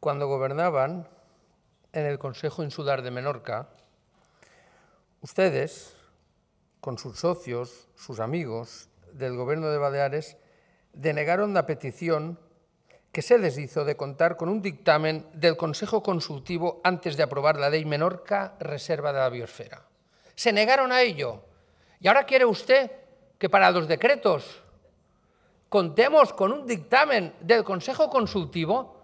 Cuando gobernaban en el Consejo Insular de Menorca, ustedes, con sus socios, sus amigos del gobierno de Baleares, denegaron la petición que se les hizo de contar con un dictamen del Consejo Consultivo antes de aprobar la ley Menorca Reserva de la Biosfera. Se negaron a ello. Y ahora quiere usted que para los decretos contemos con un dictamen del Consejo Consultivo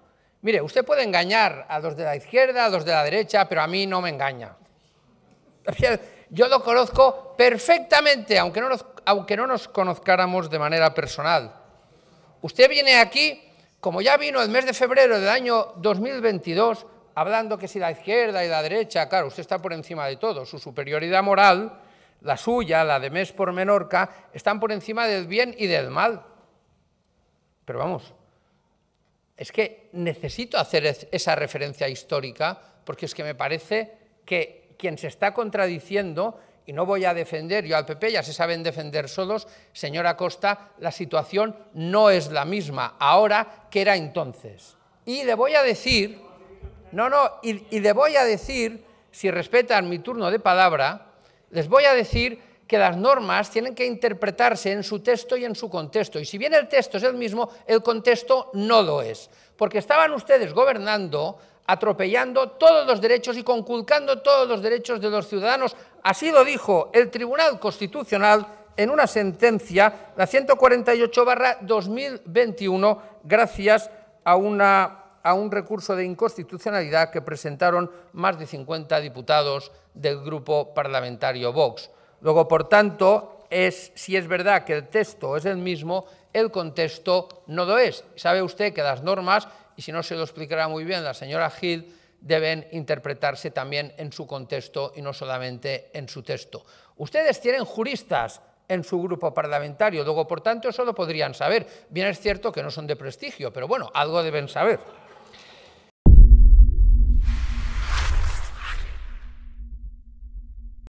Mire, usted puede engañar a los de la izquierda, a los de la derecha, pero a mí no me engaña. Yo lo conozco perfectamente, aunque no nos, aunque no nos conozcáramos de manera personal. Usted viene aquí, como ya vino el mes de febrero del año 2022, hablando que si la izquierda y la derecha, claro, usted está por encima de todo, su superioridad moral, la suya, la de Mes por Menorca, están por encima del bien y del mal. Pero vamos, es que necesito hacer esa referencia histórica porque es que me parece que quien se está contradiciendo, y no voy a defender, yo al PP ya se saben defender solos, señora Costa, la situación no es la misma ahora que era entonces. Y le voy a decir, no, no, y, le voy a decir, si respetan mi turno de palabra, les voy a decir que las normas tienen que interpretarse en su texto y en su contexto. Y si bien el texto es el mismo, el contexto no lo es. Porque estaban ustedes gobernando, atropellando todos los derechos y conculcando todos los derechos de los ciudadanos. Así lo dijo el Tribunal Constitucional en una sentencia, la 148 2021, gracias a una a un recurso de inconstitucionalidad que presentaron más de 50 diputados del grupo parlamentario Vox. Luego, por tanto, es, si es verdad que el texto es el mismo, el contexto no lo es. Sabe usted que las normas, y si no se lo explicará muy bien la señora Gil, deben interpretarse también en su contexto y no solamente en su texto. Ustedes tienen juristas en su grupo parlamentario, luego por tanto eso lo podrían saber. Bien es cierto que no son de prestigio, pero bueno, algo deben saber.